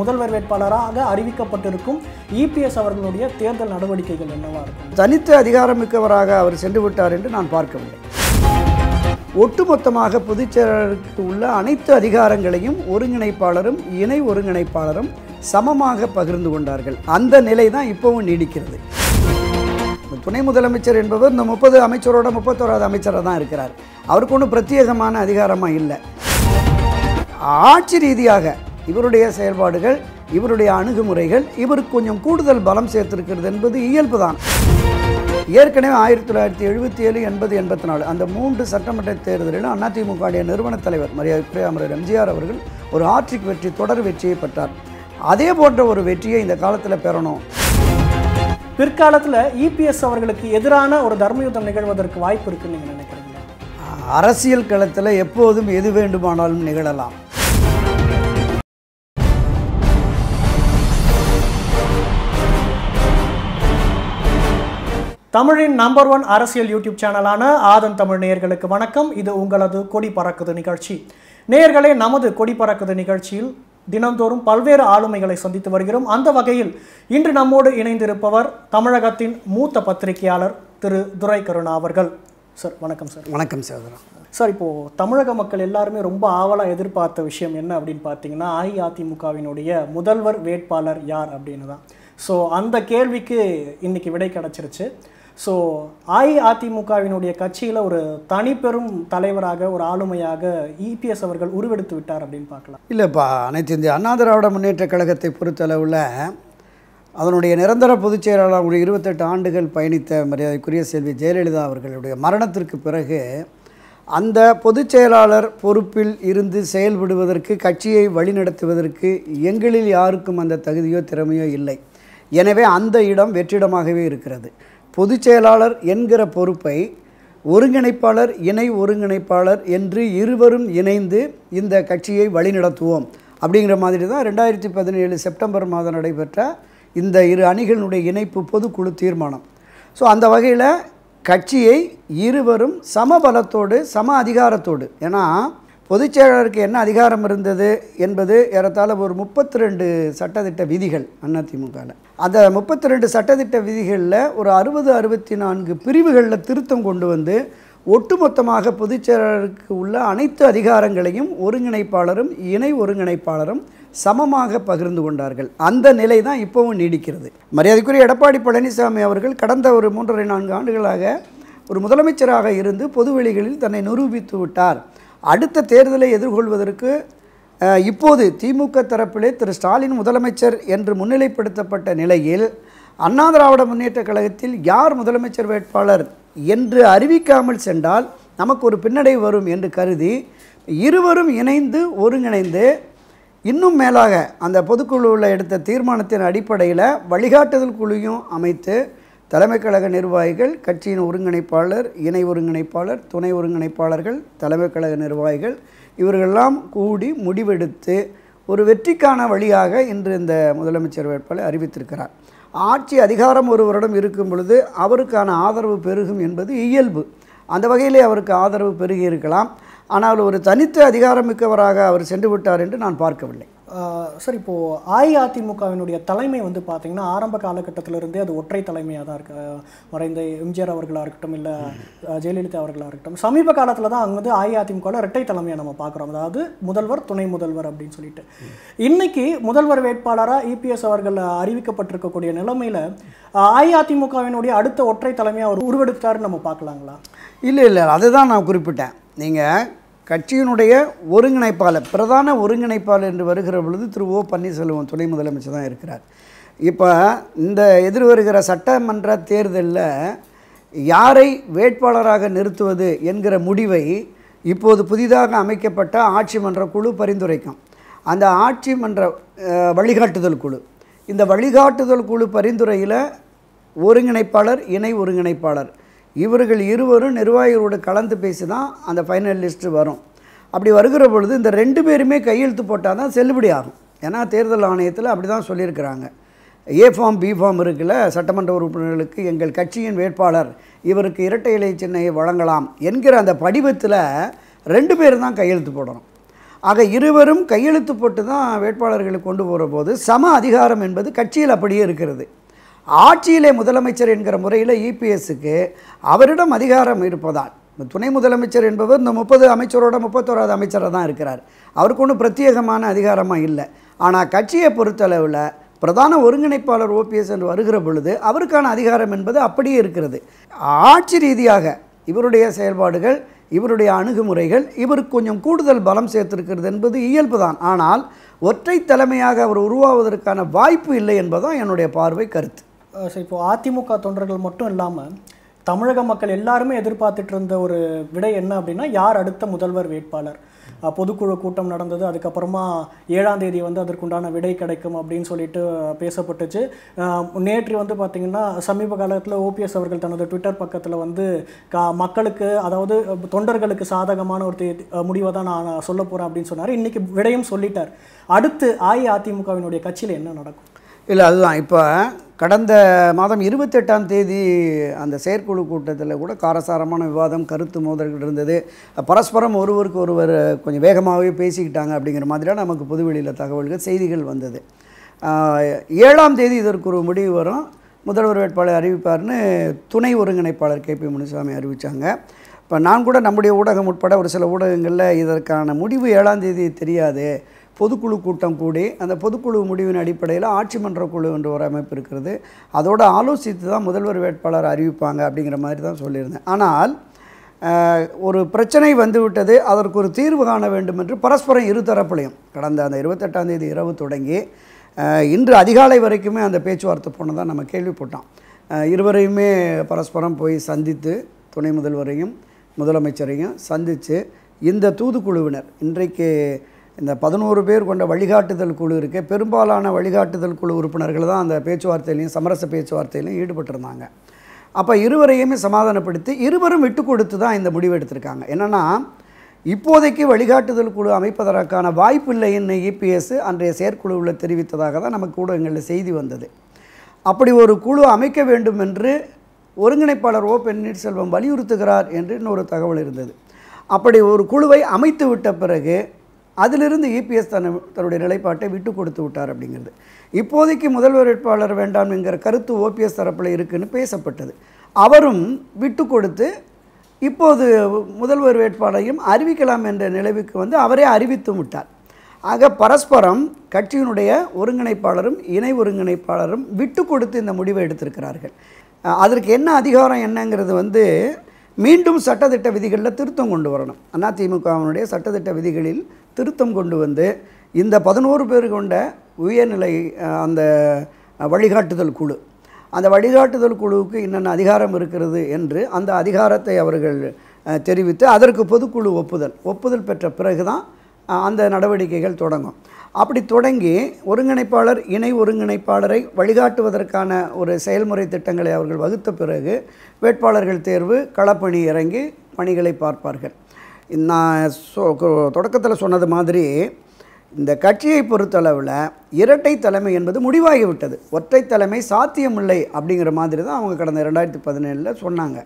முதல்வர் வேட்பாளராக அறிவிக்கப்பட்டிருக்கும் இபிஎஸ் அவர்களுடைய தேர்தல் நடவடிக்கைகள் என்னவா இருக்கும் தனித்து அதிகாரமிக்கவராக அவர் சென்று விட்டார் என்று நான் பார்க்கவில்லை ஒட்டுமொத்தமாக பொதுச்செயலருக்கு உள்ள அனைத்து அதிகாரங்களையும் ஒருங்கிணைப்பாளரும் இணை ஒருங்கிணைப்பாளரும் சமமாக பகிர்ந்து கொண்டார்கள் அந்த நிலை தான் இப்போவும் நீடிக்கிறது துணை முதலமைச்சர் என்பவர் இந்த முப்பது அமைச்சரோட முப்பத்தோராது அமைச்சராக தான் இருக்கிறார் அவருக்கு ஒன்றும் பிரத்யேகமான அதிகாரமாக இல்லை ஆட்சி ரீதியாக இவருடைய செயல்பாடுகள் இவருடைய அணுகுமுறைகள் இவருக்கு கொஞ்சம் கூடுதல் பலம் சேர்த்திருக்கிறது என்பது இயல்பு தான் ஏற்கனவே ஆயிரத்தி தொள்ளாயிரத்தி எழுபத்தி ஏழு எண்பது எண்பத்தி நாலு அந்த மூன்று சட்டமன்ற தேர்தலில் அதிமுக நிறுவன தலைவர் மரியாதை அமரர் எம்ஜிஆர் அவர்கள் ஒரு ஆட்சிக்கு வெற்றி தொடர் வெற்றியை பெற்றார் அதே போன்ற ஒரு வெற்றியை இந்த காலத்தில் பெறணும் பிற்காலத்தில் இபிஎஸ் அவர்களுக்கு எதிரான ஒரு தர்மயுத்தம் நிகழ்வதற்கு வாய்ப்பு இருக்குன்னு நீங்கள் நினைக்கிறீங்களா அரசியல் களத்தில் எப்போதும் எது வேண்டுமானாலும் நிகழலாம் தமிழின் நம்பர் ஒன் அரசியல் யூடியூப் சேனலான ஆதன் தமிழ் நேயர்களுக்கு வணக்கம் இது உங்களது கொடி பறக்குது நிகழ்ச்சி நேயர்களே நமது கொடி பறக்குது நிகழ்ச்சியில் தினந்தோறும் பல்வேறு ஆளுமைகளை சந்தித்து வருகிறோம் அந்த வகையில் இன்று நம்மோடு இணைந்திருப்பவர் தமிழகத்தின் மூத்த பத்திரிகையாளர் திரு துரை கருணா அவர்கள் சார் வணக்கம் சார் வணக்கம் சகோதரா சார் இப்போது தமிழக மக்கள் எல்லாருமே ரொம்ப ஆவலாக எதிர்பார்த்த விஷயம் என்ன அப்படின்னு பார்த்தீங்கன்னா அஇஅதிமுகவினுடைய முதல்வர் வேட்பாளர் யார் அப்படின்னு தான் ஸோ அந்த கேள்விக்கு இன்றைக்கி விடை கிடச்சிருச்சு ஸோ அஇஅதிமுகவினுடைய கட்சியில் ஒரு தனிப்பெரும் தலைவராக ஒரு ஆளுமையாக இபிஎஸ் அவர்கள் உருவெடுத்து விட்டார் அப்படின்னு பார்க்கலாம் இல்லைப்பா அனைத்து இந்திய அண்ணா திராவிட முன்னேற்ற கழகத்தை பொறுத்தளவில் அதனுடைய நிரந்தர பொதுச் செயலாளர் ஒரு இருபத்தெட்டு ஆண்டுகள் பயணித்த மரியாதைக்குரிய செல்வி ஜெயலலிதா அவர்களுடைய மரணத்திற்கு பிறகு அந்த பொதுச் செயலாளர் பொறுப்பில் இருந்து செயல்படுவதற்கு கட்சியை வழிநடத்துவதற்கு எங்களில் யாருக்கும் அந்த தகுதியோ திறமையோ இல்லை எனவே அந்த இடம் வெற்றிடமாகவே இருக்கிறது பொதுச் செயலாளர் என்கிற பொறுப்பை ஒருங்கிணைப்பாளர் இணை ஒருங்கிணைப்பாளர் என்று இருவரும் இணைந்து இந்த கட்சியை வழிநடத்துவோம் அப்படிங்கிற மாதிரி தான் ரெண்டாயிரத்தி பதினேழு செப்டம்பர் மாதம் நடைபெற்ற இந்த இரு அணிகளினுடைய இணைப்பு பொதுக்குழு தீர்மானம் ஸோ அந்த வகையில் கட்சியை இருவரும் சமபலத்தோடு சம அதிகாரத்தோடு ஏன்னா பொதுச் செயலாளருக்கு என்ன அதிகாரம் இருந்தது என்பது ஏறத்தாழ ஒரு முப்பத்தி ரெண்டு சட்டத்திட்ட விதிகள் அதிமுகவில் அந்த முப்பத்தி ரெண்டு சட்டத்திட்ட விதிகளில் ஒரு அறுபது அறுபத்தி நான்கு பிரிவுகளில் திருத்தம் கொண்டு வந்து ஒட்டுமொத்தமாக பொதுச் செயலாளருக்கு உள்ள அனைத்து அதிகாரங்களையும் ஒருங்கிணைப்பாளரும் இணை ஒருங்கிணைப்பாளரும் சமமாக பகிர்ந்து கொண்டார்கள் அந்த நிலை தான் இப்போவும் நீடிக்கிறது மரியாதைக்குரிய எடப்பாடி பழனிசாமி அவர்கள் கடந்த ஒரு மூன்றரை நான்கு ஆண்டுகளாக ஒரு முதலமைச்சராக இருந்து பொதுவெளிகளில் தன்னை நிரூபித்து விட்டார் அடுத்த தேர்தலை எதிர்கொள்வதற்கு இப்போது திமுக தரப்பிலே திரு ஸ்டாலின் முதலமைச்சர் என்று முன்னிலைப்படுத்தப்பட்ட நிலையில் அண்ணா திராவிட முன்னேற்ற கழகத்தில் யார் முதலமைச்சர் வேட்பாளர் என்று அறிவிக்காமல் சென்றால் நமக்கு ஒரு பின்னடை வரும் என்று கருதி இருவரும் இணைந்து ஒருங்கிணைந்து இன்னும் மேலாக அந்த பொதுக்குழுவில் எடுத்த தீர்மானத்தின் அடிப்படையில் வழிகாட்டுதல் குழுவையும் அமைத்து தலைமை கழக நிர்வாகிகள் கட்சியின் ஒருங்கிணைப்பாளர் இணை ஒருங்கிணைப்பாளர் துணை ஒருங்கிணைப்பாளர்கள் தலைமை கழக நிர்வாகிகள் இவர்களெல்லாம் கூடி முடிவெடுத்து ஒரு வெற்றிக்கான வழியாக இன்று இந்த முதலமைச்சர் வேட்பாளர் அறிவித்திருக்கிறார் ஆட்சி அதிகாரம் ஒருவரிடம் இருக்கும் பொழுது அவருக்கான ஆதரவு பெருகும் என்பது இயல்பு அந்த வகையிலே அவருக்கு ஆதரவு பெருகி இருக்கலாம் ஆனால் ஒரு தனித்த அதிகாரமிக்கவராக அவர் சென்று விட்டார் என்று நான் பார்க்கவில்லை சார் இப்போது அஇஅதிமுகவினுடைய தலைமை வந்து பார்த்திங்கன்னா ஆரம்ப காலகட்டத்திலிருந்தே அது ஒற்றை தலைமையாக தான் இருக்குது மறைந்த எம்ஜிஆர் அவர்களாக இருக்கட்டும் இல்லை ஜெயலலிதா அவர்களாக இருக்கட்டும் சமீப காலத்தில் தான் அங்கே வந்து அஇஅதிமுகவில் இரட்டை தலைமையாக நம்ம பார்க்குறோம் அதாவது முதல்வர் துணை முதல்வர் அப்படின்னு சொல்லிட்டு இன்றைக்கி முதல்வர் வேட்பாளராக இபிஎஸ் அவர்கள் அறிவிக்கப்பட்டிருக்கக்கூடிய நிலைமையில் அஇஅதிமுகவினுடைய அடுத்த ஒற்றை தலைமையாக அவர் உருவெடுத்தாருன்னு நம்ம பார்க்கலாங்களா இல்லை இல்லை அதுதான் நான் குறிப்பிட்டேன் நீங்கள் கட்சியினுடைய ஒருங்கிணைப்பாளர் பிரதான ஒருங்கிணைப்பாளர் என்று வருகிற பொழுது திரு ஓ பன்னீர்செல்வம் துணை முதலமைச்சர் தான் இருக்கிறார் இப்போ இந்த எதிர் வருகிற சட்டமன்ற தேர்தலில் யாரை வேட்பாளராக நிறுத்துவது என்கிற முடிவை இப்போது புதிதாக அமைக்கப்பட்ட ஆட்சி மன்ற குழு பரிந்துரைக்கும் அந்த ஆட்சி மன்ற வழிகாட்டுதல் குழு இந்த வழிகாட்டுதல் குழு பரிந்துரையில் ஒருங்கிணைப்பாளர் இணை ஒருங்கிணைப்பாளர் இவர்கள் இருவரும் நிர்வாகிகளோடு கலந்து பேசி தான் அந்த ஃபைனல் லிஸ்ட்டு வரும் அப்படி வருகிற பொழுது இந்த ரெண்டு பேருமே கையெழுத்து போட்டால் தான் செல்லுபடி ஆகும் ஏன்னா தேர்தல் ஆணையத்தில் அப்படி தான் சொல்லியிருக்கிறாங்க ஏ ஃபார்ம் பி ஃபார்ம் இருக்குல்ல சட்டமன்ற உறுப்பினர்களுக்கு எங்கள் கட்சியின் வேட்பாளர் இவருக்கு இரட்டை இலை சின்னையை வழங்கலாம் என்கிற அந்த படிவத்தில் ரெண்டு பேர் தான் கையெழுத்து போடணும் ஆக இருவரும் கையெழுத்து போட்டு தான் வேட்பாளர்களை கொண்டு போகிற போது சம அதிகாரம் என்பது கட்சியில் அப்படியே இருக்கிறது ஆட்சியிலே முதலமைச்சர் என்கிற முறையில் இபிஎஸ்க்கு அவரிடம் அதிகாரம் இருப்பதால் துணை முதலமைச்சர் என்பவர் இந்த முப்பது அமைச்சரோட முப்பத்தோராது அமைச்சராக தான் இருக்கிறார் அவருக்கு ஒன்றும் பிரத்யேகமான அதிகாரமாக இல்லை ஆனால் கட்சியை பொறுத்தளவில் பிரதான ஒருங்கிணைப்பாளர் ஓபிஎஸ் என்று வருகிற பொழுது அவருக்கான அதிகாரம் என்பது அப்படியே இருக்கிறது ஆட்சி ரீதியாக இவருடைய செயல்பாடுகள் இவருடைய அணுகுமுறைகள் இவருக்கு கொஞ்சம் கூடுதல் பலம் சேர்த்திருக்கிறது என்பது இயல்பு தான் ஆனால் ஒற்றை தலைமையாக அவர் உருவாவதற்கான வாய்ப்பு இல்லை என்பதுதான் என்னுடைய பார்வை கருத்து சரி இப்போது அதிமுக தொண்டர்கள் மட்டும் இல்லாமல் தமிழக மக்கள் எல்லாருமே எதிர்பார்த்துட்டு இருந்த ஒரு விடை என்ன அப்படின்னா யார் அடுத்த முதல்வர் வேட்பாளர் பொதுக்குழு கூட்டம் நடந்தது அதுக்கப்புறமா ஏழாம் தேதி வந்து அதற்குண்டான விடை கிடைக்கும் அப்படின்னு சொல்லிட்டு பேசப்பட்டுச்சு நேற்று வந்து பார்த்திங்கன்னா சமீப காலத்தில் ஓபிஎஸ் அவர்கள் தனது ட்விட்டர் பக்கத்தில் வந்து கா மக்களுக்கு அதாவது தொண்டர்களுக்கு சாதகமான ஒரு தே முடிவை தான் நான் சொல்ல போகிறேன் அப்படின்னு சொன்னார் இன்றைக்கி விடையும் சொல்லிட்டார் அடுத்து அஇஅதிமுகவினுடைய கட்சியில் என்ன நடக்கும் இல்லை அதுதான் இப்போ கடந்த மாதம் இருபத்தெட்டாம் தேதி அந்த செயற்குழு கூட்டத்தில் கூட காரசாரமான விவாதம் கருத்து மோதல்கள் இருந்தது பரஸ்பரம் ஒருவருக்கு ஒருவர் கொஞ்சம் வேகமாகவே பேசிக்கிட்டாங்க அப்படிங்கிற மாதிரியான நமக்கு புதுவெளியில் தகவல்கள் செய்திகள் வந்தது ஏழாம் தேதி இதற்கு ஒரு முடிவு வரும் முதல்வர் வேட்பாளர் அறிவிப்பார்னு துணை ஒருங்கிணைப்பாளர் கே பி முனுசாமி அறிவித்தாங்க இப்போ நான் கூட நம்முடைய ஊடகம் உட்பட ஒரு சில ஊடகங்களில் இதற்கான முடிவு ஏழாம் தேதி தெரியாது பொதுக்குழு கூட்டம் கூடி அந்த பொதுக்குழு முடிவின் அடிப்படையில் ஆட்சி மன்ற குழு என்ற ஒரு அமைப்பு இருக்கிறது அதோடு ஆலோசித்து தான் முதல்வர் வேட்பாளர் அறிவிப்பாங்க அப்படிங்கிற மாதிரி தான் சொல்லியிருந்தேன் ஆனால் ஒரு பிரச்சனை வந்துவிட்டது அதற்கு ஒரு தீர்வு காண வேண்டும் என்று பரஸ்பரம் இரு தரப்புலையும் கடந்த அந்த இருபத்தெட்டாம் தேதி இரவு தொடங்கி இன்று அதிகாலை வரைக்குமே அந்த பேச்சுவார்த்தை போனதாக நம்ம கேள்விப்பட்டோம் இருவரையுமே பரஸ்பரம் போய் சந்தித்து துணை முதல்வரையும் முதலமைச்சரையும் சந்தித்து இந்த தூதுக்குழுவினர் இன்றைக்கு இந்த பதினோரு பேர் கொண்ட வழிகாட்டுதல் குழு இருக்கு பெரும்பாலான வழிகாட்டுதல் குழு உறுப்பினர்கள் தான் அந்த பேச்சுவார்த்தையிலையும் சமரச பேச்சுவார்த்தையிலையும் ஈடுபட்டிருந்தாங்க அப்போ இருவரையுமே சமாதானப்படுத்தி இருவரும் விட்டு கொடுத்து தான் இந்த முடிவு எடுத்திருக்காங்க என்னென்னா இப்போதைக்கு வழிகாட்டுதல் குழு அமைப்பதற்கான வாய்ப்பில்லை என்று இபிஎஸ் அன்றைய செயற்குழுவில் தெரிவித்ததாக தான் நமக்கு ஊடகங்களில் செய்தி வந்தது அப்படி ஒரு குழு அமைக்க வேண்டும் என்று ஒருங்கிணைப்பாளர் ஓ பன்னீர்செல்வம் வலியுறுத்துகிறார் என்று இன்னொரு தகவல் இருந்தது அப்படி ஒரு குழுவை அமைத்து விட்ட பிறகு அதிலிருந்து இபிஎஸ் e தன் தன்னுடைய நிலைப்பாட்டை விட்டு கொடுத்து விட்டார் அப்படிங்கிறது இப்போதைக்கு முதல்வர் வேட்பாளர் வேண்டாம் என்கிற கருத்து ஓபிஎஸ் தரப்பில் இருக்குன்னு பேசப்பட்டது அவரும் விட்டு கொடுத்து இப்போது முதல்வர் வேட்பாளரையும் அறிவிக்கலாம் என்ற நிலைவுக்கு வந்து அவரே அறிவித்து விட்டார் ஆக பரஸ்பரம் கட்சியினுடைய ஒருங்கிணைப்பாளரும் இணை ஒருங்கிணைப்பாளரும் விட்டு கொடுத்து இந்த முடிவை எடுத்திருக்கிறார்கள் அதற்கு என்ன அதிகாரம் என்னங்கிறது வந்து மீண்டும் சட்டத்திட்ட விதிகளில் திருத்தம் கொண்டு வரணும் அதிமுகவினுடைய சட்டத்திட்ட விதிகளில் திருத்தம் கொண்டு வந்து இந்த பதினோரு பேர் கொண்ட உயர்நிலை அந்த வழிகாட்டுதல் குழு அந்த வழிகாட்டுதல் குழுவுக்கு என்னென்ன அதிகாரம் இருக்கிறது என்று அந்த அதிகாரத்தை அவர்கள் தெரிவித்து அதற்கு பொதுக்குழு ஒப்புதல் ஒப்புதல் பெற்ற பிறகு தான் அந்த நடவடிக்கைகள் தொடங்கும் அப்படி தொடங்கி ஒருங்கிணைப்பாளர் இணை ஒருங்கிணைப்பாளரை வழிகாட்டுவதற்கான ஒரு செயல்முறை திட்டங்களை அவர்கள் வகுத்த பிறகு வேட்பாளர்கள் தேர்வு களப்பணி இறங்கி பணிகளை பார்ப்பார்கள் நான் சொ தொடக்கத்தில் சொன்னது மாதிரி இந்த கட்சியை பொறுத்தளவில் இரட்டை தலைமை என்பது முடிவாகிவிட்டது ஒற்றை தலைமை சாத்தியமில்லை அப்படிங்கிற மாதிரி தான் அவங்க கடந்த ரெண்டாயிரத்தி பதினேழில் சொன்னாங்க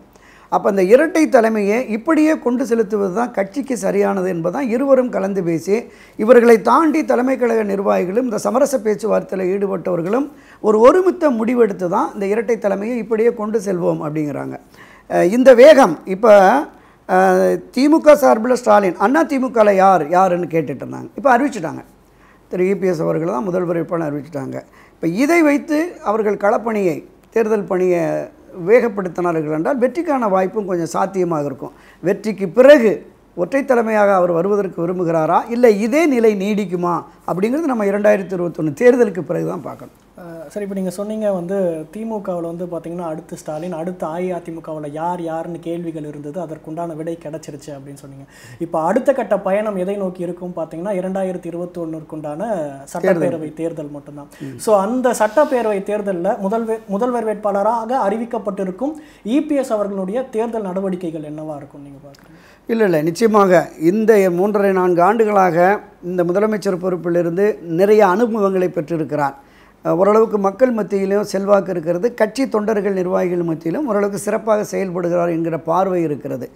அப்போ அந்த இரட்டை தலைமையை இப்படியே கொண்டு செலுத்துவது தான் கட்சிக்கு சரியானது என்பதுதான் இருவரும் கலந்து பேசி இவர்களை தாண்டி தலைமை கழக நிர்வாகிகளும் இந்த சமரச பேச்சுவார்த்தையில் ஈடுபட்டவர்களும் ஒரு ஒருமித்த முடிவெடுத்து தான் இந்த இரட்டை தலைமையை இப்படியே கொண்டு செல்வோம் அப்படிங்கிறாங்க இந்த வேகம் இப்போ திமுக சார்பில் ஸ்டாலின் அண்ணா திமுகவில் யார் யாருன்னு கேட்டுட்டு இருந்தாங்க இப்போ அறிவிச்சிட்டாங்க திரு இபிஎஸ் அவர்கள் தான் முதல்வர் வேட்பாளர் அறிவிச்சிட்டாங்க இப்போ இதை வைத்து அவர்கள் களப்பணியை தேர்தல் பணியை வேகப்படுத்தினார்கள் என்றால் வெற்றிக்கான வாய்ப்பும் கொஞ்சம் சாத்தியமாக இருக்கும் வெற்றிக்கு பிறகு ஒற்றை தலைமையாக அவர் வருவதற்கு விரும்புகிறாரா இல்லை இதே நிலை நீடிக்குமா அப்படிங்கிறது நம்ம இரண்டாயிரத்தி இருபத்தொன்று தேர்தலுக்கு பிறகு தான் பார்க்கணும் சரி இப்போ நீங்கள் சொன்னீங்க வந்து திமுகவில் வந்து பார்த்தீங்கன்னா அடுத்து ஸ்டாலின் அடுத்து அஇஅதிமுகவில் யார் யாருன்னு கேள்விகள் இருந்தது அதற்குண்டான விடை கிடச்சிருச்சு அப்படின்னு சொன்னீங்க இப்போ அடுத்த கட்ட பயணம் எதை நோக்கி இருக்கும் பார்த்தீங்கன்னா இரண்டாயிரத்தி இருபத்தி ஒன்றுக்குண்டான சட்டப்பேரவை தேர்தல் மட்டும்தான் ஸோ அந்த சட்டப்பேரவை தேர்தலில் முதல்வே முதல்வர் வேட்பாளராக அறிவிக்கப்பட்டிருக்கும் இபிஎஸ் அவர்களுடைய தேர்தல் நடவடிக்கைகள் என்னவாக இருக்கும் நீங்கள் பார்க்குறீங்க இல்லை இல்லை நிச்சயமாக இந்த மூன்றரை நான்கு ஆண்டுகளாக இந்த முதலமைச்சர் பொறுப்பிலிருந்து நிறைய அனுபவங்களை பெற்றிருக்கிறார் ஓரளவுக்கு மக்கள் மத்தியிலும் செல்வாக்கு இருக்கிறது கட்சி தொண்டர்கள் நிர்வாகிகள் மத்தியிலும் ஓரளவுக்கு சிறப்பாக செயல்படுகிறார் என்கிற பார்வை இருக்கிறது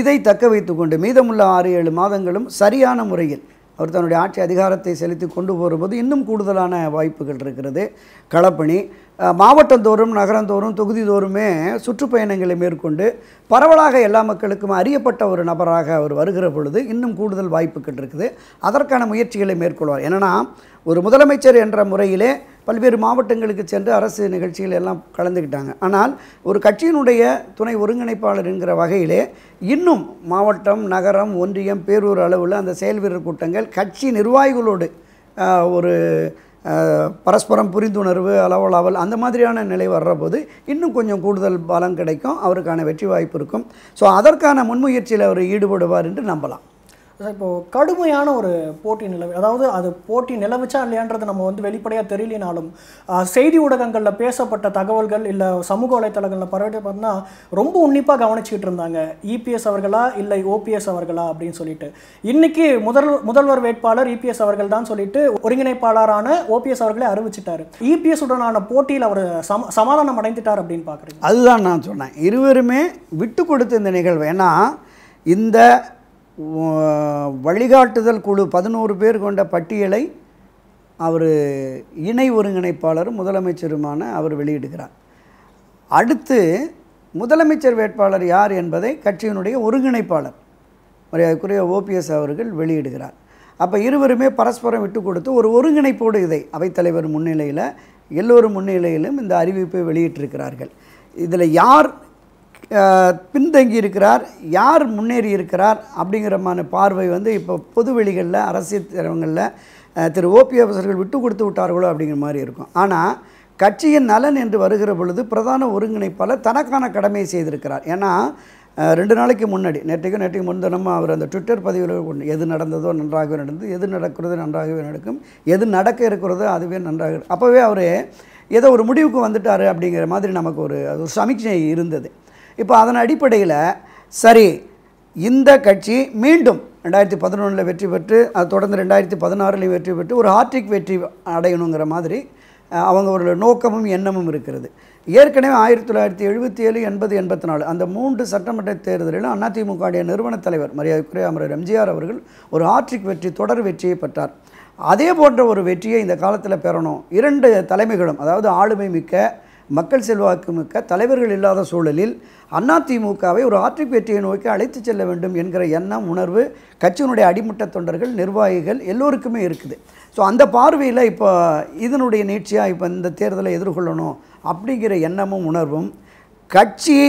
இதை தக்க வைத்துக்கொண்டு மீதமுள்ள ஆறு ஏழு மாதங்களும் சரியான முறையில் அவர் தன்னுடைய ஆட்சி அதிகாரத்தை செலுத்தி கொண்டு போகிறபோது இன்னும் கூடுதலான வாய்ப்புகள் இருக்கிறது களப்பணி மாவட்டந்தோறும் நகரந்தோறும் தொகுதிதோறுமே சுற்றுப்பயணங்களை மேற்கொண்டு பரவலாக எல்லா மக்களுக்கும் அறியப்பட்ட ஒரு நபராக அவர் வருகிற பொழுது இன்னும் கூடுதல் வாய்ப்புகள் இருக்குது அதற்கான முயற்சிகளை மேற்கொள்வார் என்னென்னா ஒரு முதலமைச்சர் என்ற முறையிலே பல்வேறு மாவட்டங்களுக்கு சென்று அரசு நிகழ்ச்சிகள் எல்லாம் கலந்துக்கிட்டாங்க ஆனால் ஒரு கட்சியினுடைய துணை ஒருங்கிணைப்பாளர் என்கிற வகையிலே இன்னும் மாவட்டம் நகரம் ஒன்றியம் பேரூர் அளவில் அந்த செயல் வீரர் கூட்டங்கள் கட்சி நிர்வாகிகளோடு ஒரு பரஸ்பரம் புரிந்துணர்வு அளவலாவல் அந்த மாதிரியான நிலை வர்றபோது இன்னும் கொஞ்சம் கூடுதல் பலம் கிடைக்கும் அவருக்கான வெற்றி வாய்ப்பு இருக்கும் ஸோ அதற்கான முன்முயற்சியில் அவர் ஈடுபடுவார் என்று நம்பலாம் இப்போது கடுமையான ஒரு போட்டி நிலவு அதாவது அது போட்டி நிலவுச்சா இல்லையான்றது நம்ம வந்து வெளிப்படையாக தெரியலினாலும் செய்தி ஊடகங்களில் பேசப்பட்ட தகவல்கள் இல்லை சமூக வலைத்தளங்களில் பரவிட்டு பார்த்தீங்கன்னா ரொம்ப உன்னிப்பாக கவனிச்சிக்கிட்டு இருந்தாங்க இபிஎஸ் அவர்களா இல்லை ஓபிஎஸ் அவர்களா அப்படின்னு சொல்லிட்டு இன்றைக்கி முதல் முதல்வர் வேட்பாளர் இபிஎஸ் அவர்கள் தான் சொல்லிட்டு ஒருங்கிணைப்பாளரான ஓபிஎஸ் அவர்களே அறிவிச்சிட்டாரு இபிஎஸ் உடனான போட்டியில் அவர் சம சமாதானம் அடைந்துட்டார் அப்படின்னு பார்க்குறேன் அதுதான் நான் சொன்னேன் இருவருமே விட்டு கொடுத்த இந்த நிகழ்வு ஏன்னா இந்த வழிகாட்டுதல் குழு பதினோரு பேர் கொண்ட பட்டியலை அவர் இணை ஒருங்கிணைப்பாளரும் முதலமைச்சருமான அவர் வெளியிடுகிறார் அடுத்து முதலமைச்சர் வேட்பாளர் யார் என்பதை கட்சியினுடைய ஒருங்கிணைப்பாளர் மரியாதைக்குரிய ஓபிஎஸ் அவர்கள் வெளியிடுகிறார் அப்போ இருவருமே பரஸ்பரம் விட்டு கொடுத்து ஒரு ஒருங்கிணைப்போடு இதை அவைத்தலைவர் முன்னிலையில் எல்லோரும் முன்னிலையிலும் இந்த அறிவிப்பை வெளியிட்டிருக்கிறார்கள் இதில் யார் பின்தங்கி இருக்கிறார் யார் முன்னேறி இருக்கிறார் அப்படிங்கிறமான பார்வை வந்து இப்போ பொதுவெளிகளில் அரசியல் தலைவங்களில் திரு ஓபி அவர்கள் விட்டு கொடுத்து விட்டார்களோ அப்படிங்கிற மாதிரி இருக்கும் ஆனால் கட்சியின் நலன் என்று வருகிற பொழுது பிரதான ஒருங்கிணைப்பாளர் தனக்கான கடமையை செய்திருக்கிறார் ஏன்னா ரெண்டு நாளைக்கு முன்னாடி நேற்றைக்கும் நேற்றைக்கு முன்தினமும் அவர் அந்த ட்விட்டர் பதிவில் எது நடந்ததோ நன்றாகவே நடந்தது எது நடக்கிறது நன்றாகவே நடக்கும் எது நடக்க இருக்கிறதோ அதுவே நன்றாக அப்போவே அவர் ஏதோ ஒரு முடிவுக்கு வந்துட்டார் அப்படிங்கிற மாதிரி நமக்கு ஒரு சமீட்சை இருந்தது இப்போ அதன் அடிப்படையில் சரி இந்த கட்சி மீண்டும் ரெண்டாயிரத்தி பதினொன்றில் வெற்றி பெற்று அது தொடர்ந்து ரெண்டாயிரத்தி பதினாறுலையும் வெற்றி பெற்று ஒரு ஹார்டிக் வெற்றி அடையணுங்கிற மாதிரி அவங்க ஒரு நோக்கமும் எண்ணமும் இருக்கிறது ஏற்கனவே ஆயிரத்தி தொள்ளாயிரத்தி எழுபத்தி ஏழு எண்பது எண்பத்தி நாலு அந்த மூன்று சட்டமன்ற தேர்தலிலும் அதிமுகவுடைய நிறுவன தலைவர் மரியாதைக்குரிய அமரர் எம்ஜிஆர் அவர்கள் ஒரு ஹார்டிக் வெற்றி தொடர் வெற்றியை பெற்றார் அதே போன்ற ஒரு வெற்றியை இந்த காலத்தில் பெறணும் இரண்டு தலைமைகளும் அதாவது ஆளுமை மிக்க மக்கள் செல்வாக்குமிக்க தலைவர்கள் இல்லாத சூழலில் அதிமுகவை ஒரு ஆற்றுப்பேற்றியை நோக்கி அழைத்து செல்ல வேண்டும் என்கிற எண்ணம் உணர்வு கட்சியினுடைய அடிமட்ட தொண்டர்கள் நிர்வாகிகள் எல்லோருக்குமே இருக்குது ஸோ அந்த பார்வையில் இப்போ இதனுடைய நீட்சியாக இப்போ இந்த தேர்தலை எதிர்கொள்ளணும் அப்படிங்கிற எண்ணமும் உணர்வும் கட்சி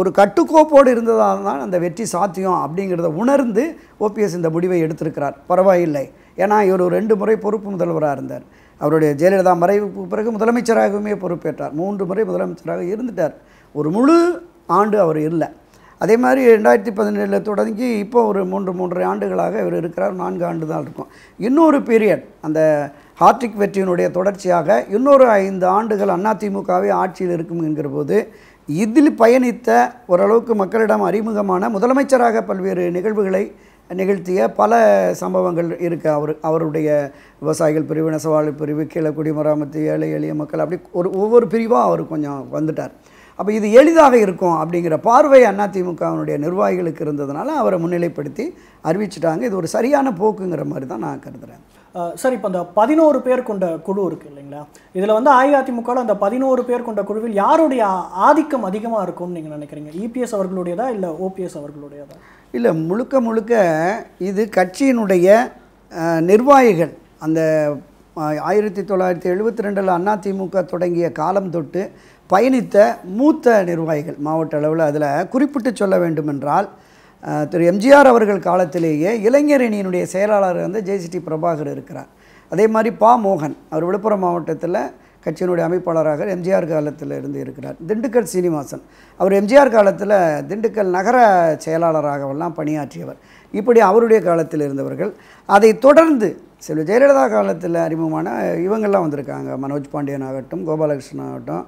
ஒரு கட்டுக்கோப்போடு இருந்ததால் தான் அந்த வெற்றி சாத்தியம் அப்படிங்கிறத உணர்ந்து ஓபிஎஸ் இந்த முடிவை எடுத்திருக்கிறார் பரவாயில்லை ஏன்னா இவர் ரெண்டு முறை பொறுப்பு முதல்வராக இருந்தார் அவருடைய ஜெயலலிதா மறைவுக்கு பிறகு முதலமைச்சராகவுமே பொறுப்பேற்றார் மூன்று முறை முதலமைச்சராக இருந்துட்டார் ஒரு முழு ஆண்டு அவர் இல்லை அதே மாதிரி ரெண்டாயிரத்தி பதினேழில் தொடங்கி இப்போ ஒரு மூன்று மூன்றரை ஆண்டுகளாக இவர் இருக்கிறார் நான்கு ஆண்டு தான் இருக்கும் இன்னொரு பீரியட் அந்த ஹார்டிக் வெற்றியினுடைய தொடர்ச்சியாக இன்னொரு ஐந்து ஆண்டுகள் அதிமுகவே ஆட்சியில் இருக்கும் என்கிற போது இதில் பயணித்த ஓரளவுக்கு மக்களிடம் அறிமுகமான முதலமைச்சராக பல்வேறு நிகழ்வுகளை நிகழ்த்திய பல சம்பவங்கள் இருக்குது அவர் அவருடைய விவசாயிகள் பிரிவு நெசவாளர் பிரிவு கீழே குடிமராமத்து ஏழை எளிய மக்கள் அப்படி ஒரு ஒவ்வொரு பிரிவாக அவர் கொஞ்சம் வந்துட்டார் அப்போ இது எளிதாக இருக்கும் அப்படிங்கிற பார்வை அதிமுகவினுடைய நிர்வாகிகளுக்கு இருந்ததுனால அவரை முன்னிலைப்படுத்தி அறிவிச்சிட்டாங்க இது ஒரு சரியான போக்குங்கிற மாதிரி தான் நான் கருதுகிறேன் சார் இப்போ அந்த பதினோரு பேர் கொண்ட குழு இருக்குது இல்லைங்களா இதில் வந்து அஇஅதிமுகவில் அந்த பதினோரு பேர் கொண்ட குழுவில் யாருடைய ஆதிக்கம் அதிகமாக இருக்கும்னு நீங்கள் நினைக்கிறீங்க இபிஎஸ் அவர்களுடையதா இல்லை ஓபிஎஸ் அவர்களுடையதா இல்லை முழுக்க முழுக்க இது கட்சியினுடைய நிர்வாகிகள் அந்த ஆயிரத்தி தொள்ளாயிரத்தி எழுபத்தி ரெண்டில் அதிமுக தொடங்கிய காலம் தொட்டு பயணித்த மூத்த நிர்வாகிகள் மாவட்ட அளவில் அதில் குறிப்பிட்டு சொல்ல வேண்டுமென்றால் திரு எம்ஜிஆர் அவர்கள் காலத்திலேயே இளைஞர் அணியினுடைய செயலாளர் வந்து ஜெயசிடி பிரபாகர் இருக்கிறார் அதே மாதிரி பா மோகன் அவர் விழுப்புரம் மாவட்டத்தில் கட்சியினுடைய அமைப்பாளராக எம்ஜிஆர் காலத்தில் இருந்து இருக்கிறார் திண்டுக்கல் சீனிவாசன் அவர் எம்ஜிஆர் காலத்தில் திண்டுக்கல் நகர செயலாளராகவெல்லாம் பணியாற்றியவர் இப்படி அவருடைய காலத்தில் இருந்தவர்கள் அதை தொடர்ந்து செல்வி ஜெயலலிதா காலத்தில் அறிமுகமான இவங்கள்லாம் வந்திருக்காங்க மனோஜ் பாண்டியன் ஆகட்டும் கோபாலகிருஷ்ணன் ஆகட்டும்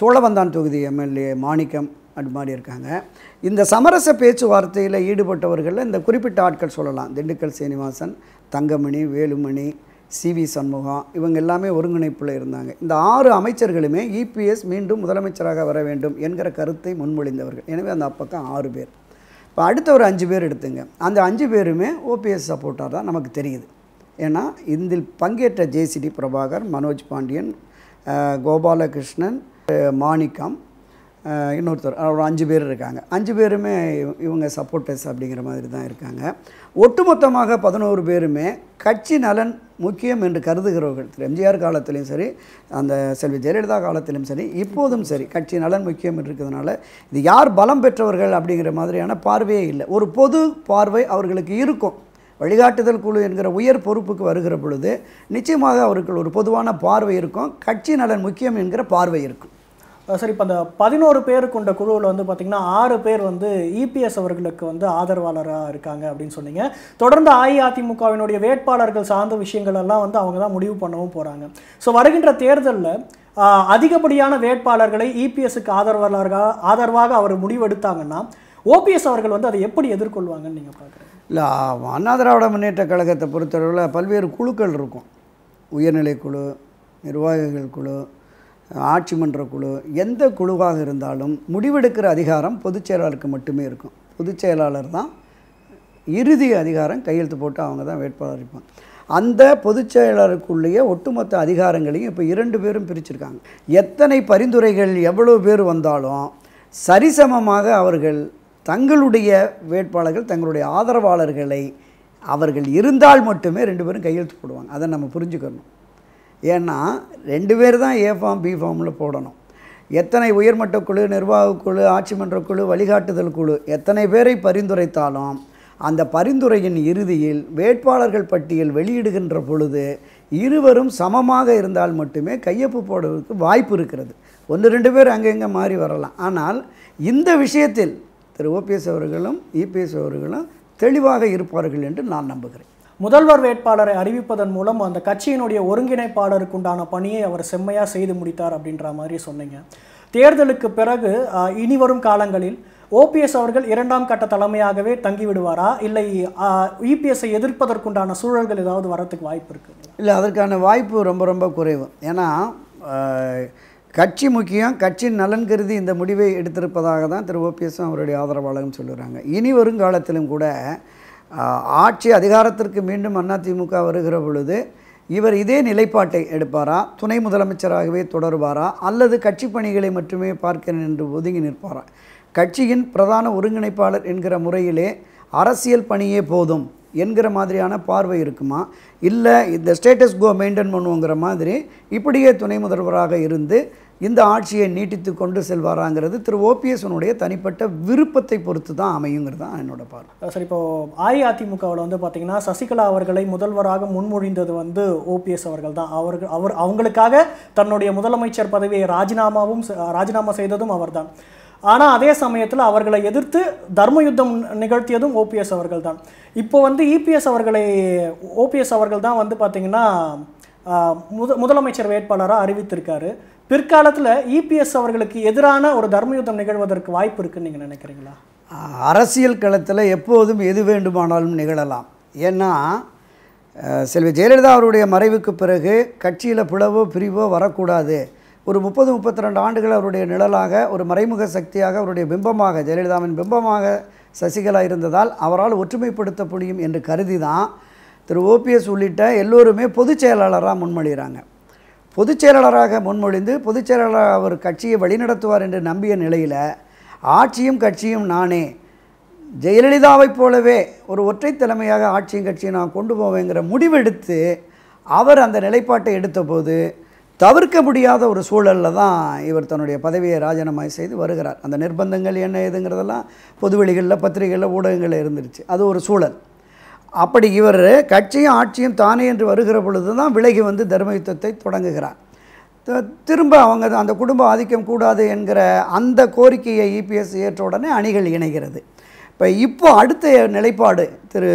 சோழவந்தான் தொகுதி எம்எல்ஏ மாணிக்கம் அது மாதிரி இருக்காங்க இந்த சமரச பேச்சுவார்த்தையில் ஈடுபட்டவர்களில் இந்த குறிப்பிட்ட ஆட்கள் சொல்லலாம் திண்டுக்கல் சீனிவாசன் தங்கமணி வேலுமணி சி வி சண்முகம் இவங்க எல்லாமே ஒருங்கிணைப்பில் இருந்தாங்க இந்த ஆறு அமைச்சர்களுமே இபிஎஸ் மீண்டும் முதலமைச்சராக வர வேண்டும் என்கிற கருத்தை முன்மொழிந்தவர்கள் எனவே அந்த அப்பக்கம் ஆறு பேர் இப்போ அடுத்த ஒரு அஞ்சு பேர் எடுத்துங்க அந்த அஞ்சு பேருமே ஓபிஎஸ் சப்போர்ட்டாக தான் நமக்கு தெரியுது ஏன்னா இதில் பங்கேற்ற ஜேசிடி பிரபாகர் மனோஜ் பாண்டியன் கோபாலகிருஷ்ணன் மாணிக்கம் இன்னொருத்தர் ஒரு அஞ்சு பேர் இருக்காங்க அஞ்சு பேருமே இவங்க சப்போர்ட்டர்ஸ் அப்படிங்கிற மாதிரி தான் இருக்காங்க ஒட்டுமொத்தமாக பதினோரு பேருமே கட்சி நலன் முக்கியம் என்று கருதுகிறவர்கள் எம்ஜிஆர் காலத்திலையும் சரி அந்த செல்வி ஜெயலலிதா காலத்திலும் சரி இப்போதும் சரி கட்சி நலன் முக்கியம் இருக்கிறதுனால இது யார் பலம் பெற்றவர்கள் அப்படிங்கிற மாதிரியான பார்வையே இல்லை ஒரு பொது பார்வை அவர்களுக்கு இருக்கும் வழிகாட்டுதல் குழு என்கிற உயர் பொறுப்புக்கு வருகிற பொழுது நிச்சயமாக அவர்கள் ஒரு பொதுவான பார்வை இருக்கும் கட்சி நலன் முக்கியம் என்கிற பார்வை இருக்கும் சரி இப்போ அந்த பதினோரு பேர் கொண்ட குழுவில் வந்து பார்த்திங்கன்னா ஆறு பேர் வந்து இபிஎஸ் அவர்களுக்கு வந்து ஆதரவாளராக இருக்காங்க அப்படின்னு சொன்னீங்க தொடர்ந்து அஇஅதிமுகவினுடைய வேட்பாளர்கள் சார்ந்த விஷயங்கள் எல்லாம் வந்து அவங்க தான் முடிவு பண்ணவும் போகிறாங்க ஸோ வருகின்ற தேர்தலில் அதிகப்படியான வேட்பாளர்களை இபிஎஸ்க்கு ஆதரவாளராக ஆதரவாக அவர் முடிவெடுத்தாங்கன்னா ஓபிஎஸ் அவர்கள் வந்து அதை எப்படி எதிர்கொள்வாங்கன்னு நீங்கள் பார்க்குறீங்க இல்லை அண்ணா திராவிட முன்னேற்ற கழகத்தை பொறுத்தளவில் பல்வேறு குழுக்கள் இருக்கும் உயர்நிலை குழு நிர்வாகிகள் குழு ஆட்சி மன்ற குழு எந்த குழுவாக இருந்தாலும் முடிவெடுக்கிற அதிகாரம் பொதுச் செயலாளருக்கு மட்டுமே இருக்கும் பொதுச் செயலாளர் தான் இறுதி அதிகாரம் கையெழுத்து போட்டு அவங்க தான் வேட்பாளர் இருப்பாங்க அந்த பொதுச் செயலாளருக்குள்ளேயே ஒட்டுமொத்த அதிகாரங்களையும் இப்போ இரண்டு பேரும் பிரிச்சிருக்காங்க எத்தனை பரிந்துரைகள் எவ்வளோ பேர் வந்தாலும் சரிசமமாக அவர்கள் தங்களுடைய வேட்பாளர்கள் தங்களுடைய ஆதரவாளர்களை அவர்கள் இருந்தால் மட்டுமே ரெண்டு பேரும் கையெழுத்து போடுவாங்க அதை நம்ம புரிஞ்சுக்கணும் ஏன்னா ரெண்டு பேர் தான் ஏ ஃபார்ம் பி ஃபார்மில் போடணும் எத்தனை உயர்மட்ட குழு நிர்வாக குழு ஆட்சி மன்ற குழு வழிகாட்டுதல் குழு எத்தனை பேரை பரிந்துரைத்தாலும் அந்த பரிந்துரையின் இறுதியில் வேட்பாளர்கள் பட்டியல் வெளியிடுகின்ற பொழுது இருவரும் சமமாக இருந்தால் மட்டுமே கையொப்பு போடுவதற்கு வாய்ப்பு இருக்கிறது ஒன்று ரெண்டு பேர் அங்கங்கே மாறி வரலாம் ஆனால் இந்த விஷயத்தில் திரு ஓபிஎஸ் அவர்களும் இபிஎஸ் அவர்களும் தெளிவாக இருப்பார்கள் என்று நான் நம்புகிறேன் முதல்வர் வேட்பாளரை அறிவிப்பதன் மூலம் அந்த கட்சியினுடைய ஒருங்கிணைப்பாளருக்குண்டான பணியை அவர் செம்மையாக செய்து முடித்தார் அப்படின்ற மாதிரி சொன்னீங்க தேர்தலுக்கு பிறகு இனி வரும் காலங்களில் ஓபிஎஸ் அவர்கள் இரண்டாம் கட்ட தலைமையாகவே தங்கிவிடுவாரா இல்லை இபிஎஸ்ஐ எதிர்ப்பதற்குண்டான சூழல்கள் ஏதாவது வரத்துக்கு வாய்ப்பு இருக்குது இல்லை அதற்கான வாய்ப்பு ரொம்ப ரொம்ப குறைவு ஏன்னா கட்சி முக்கியம் கட்சியின் நலன் கருதி இந்த முடிவை எடுத்திருப்பதாக தான் திரு ஓபிஎஸும் அவருடைய ஆதரவாளர்னு சொல்லுறாங்க இனி வருங்காலத்திலும் கூட ஆட்சி அதிகாரத்திற்கு மீண்டும் அதிமுக வருகிற பொழுது இவர் இதே நிலைப்பாட்டை எடுப்பாரா துணை முதலமைச்சராகவே தொடருவாரா அல்லது கட்சி பணிகளை மட்டுமே பார்க்கிறேன் என்று ஒதுங்கி நிற்பாரா கட்சியின் பிரதான ஒருங்கிணைப்பாளர் என்கிற முறையிலே அரசியல் பணியே போதும் என்கிற மாதிரியான பார்வை இருக்குமா இல்லை இந்த ஸ்டேட்டஸ் கோ மெயின்டைன் பண்ணுவோங்கிற மாதிரி இப்படியே துணை முதல்வராக இருந்து இந்த ஆட்சியை நீட்டித்து கொண்டு செல்வாராங்கிறது திரு ஓபிஎஸ்னுடைய தனிப்பட்ட விருப்பத்தை பொறுத்து தான் அமையுங்கிறது தான் என்னோட பார்வை சார் இப்போது அஇஅதிமுகவில் வந்து பார்த்திங்கன்னா சசிகலா அவர்களை முதல்வராக முன்மொழிந்தது வந்து ஓபிஎஸ் அவர்கள் தான் அவர்கள் அவர் அவங்களுக்காக தன்னுடைய முதலமைச்சர் பதவியை ராஜினாமாவும் ராஜினாமா செய்ததும் அவர்தான் ஆனால் அதே சமயத்தில் அவர்களை எதிர்த்து தர்ம யுத்தம் நிகழ்த்தியதும் ஓபிஎஸ் அவர்கள் தான் இப்போ வந்து இபிஎஸ் அவர்களை ஓபிஎஸ் அவர்கள் தான் வந்து பார்த்திங்கன்னா முத முதலமைச்சர் வேட்பாளராக அறிவித்திருக்காரு பிற்காலத்தில் இபிஎஸ் அவர்களுக்கு எதிரான ஒரு தர்மயுத்தம் நிகழ்வதற்கு வாய்ப்பு இருக்குன்னு நீங்கள் நினைக்கிறீங்களா அரசியல் களத்தில் எப்போதும் எது வேண்டுமானாலும் நிகழலாம் ஏன்னா செல்வி ஜெயலலிதா அவருடைய மறைவுக்கு பிறகு கட்சியில் பிளவோ பிரிவோ வரக்கூடாது ஒரு முப்பது முப்பத்தி ரெண்டு ஆண்டுகள் அவருடைய நிழலாக ஒரு மறைமுக சக்தியாக அவருடைய பிம்பமாக ஜெயலலிதாவின் பிம்பமாக சசிகலா இருந்ததால் அவரால் ஒற்றுமைப்படுத்த முடியும் என்று கருதி தான் திரு ஓபிஎஸ் உள்ளிட்ட எல்லோருமே பொதுச் செயலாளராக முன்மொழிகிறாங்க பொதுச் செயலாளராக முன்மொழிந்து பொதுச் செயலாளர் அவர் கட்சியை வழிநடத்துவார் என்று நம்பிய நிலையில் ஆட்சியும் கட்சியும் நானே ஜெயலலிதாவைப் போலவே ஒரு ஒற்றை தலைமையாக ஆட்சியும் கட்சியும் நான் கொண்டு போவேங்கிற முடிவெடுத்து அவர் அந்த நிலைப்பாட்டை எடுத்தபோது தவிர்க்க முடியாத ஒரு சூழலில் தான் இவர் தன்னுடைய பதவியை ராஜினாமா செய்து வருகிறார் அந்த நிர்பந்தங்கள் என்ன ஏதுங்கிறதெல்லாம் பொதுவெளிகளில் பத்திரிகைகளில் ஊடகங்களில் இருந்துருச்சு அது ஒரு சூழல் அப்படி இவர் கட்சியும் ஆட்சியும் தானே என்று வருகிற பொழுது தான் விலகி வந்து தர்மயுத்தத்தை தொடங்குகிறார் திரும்ப அவங்க அந்த குடும்பம் ஆதிக்கம் கூடாது என்கிற அந்த கோரிக்கையை இபிஎஸ் ஏற்ற உடனே அணிகள் இணைகிறது இப்போ இப்போ அடுத்த நிலைப்பாடு திரு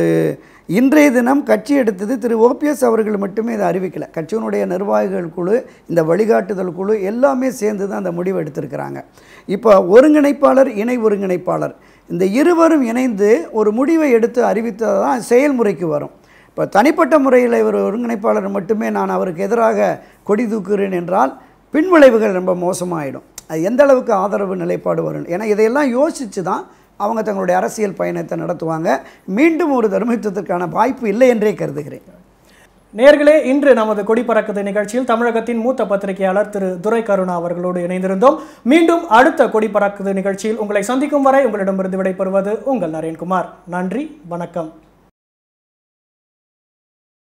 இன்றைய தினம் கட்சி எடுத்தது திரு ஓபிஎஸ் அவர்கள் மட்டுமே இதை அறிவிக்கலை கட்சியினுடைய நிர்வாகிகள் குழு இந்த வழிகாட்டுதல் குழு எல்லாமே சேர்ந்து தான் அந்த முடிவு எடுத்திருக்கிறாங்க இப்போ ஒருங்கிணைப்பாளர் இணை ஒருங்கிணைப்பாளர் இந்த இருவரும் இணைந்து ஒரு முடிவை எடுத்து அறிவித்தது தான் செயல்முறைக்கு வரும் இப்போ தனிப்பட்ட முறையில் இவர் ஒருங்கிணைப்பாளர் மட்டுமே நான் அவருக்கு எதிராக கொடி தூக்குகிறேன் என்றால் பின்விளைவுகள் ரொம்ப மோசமாகிடும் அது எந்த அளவுக்கு ஆதரவு நிலைப்பாடு வரும் ஏன்னா இதையெல்லாம் யோசித்து தான் அவங்க தங்களுடைய அரசியல் பயணத்தை நடத்துவாங்க மீண்டும் ஒரு தர்மித்தத்திற்கான வாய்ப்பு இல்லை என்றே கருதுகிறேன் நேர்களே இன்று நமது கொடி பறக்குது நிகழ்ச்சியில் தமிழகத்தின் மூத்த பத்திரிகையாளர் திரு துரை கருணா அவர்களோடு இணைந்திருந்தோம் மீண்டும் அடுத்த கொடி பறக்குது நிகழ்ச்சியில் உங்களை சந்திக்கும் வரை உங்களிடமிருந்து விடைபெறுவது உங்கள் நரேன்குமார் நன்றி வணக்கம்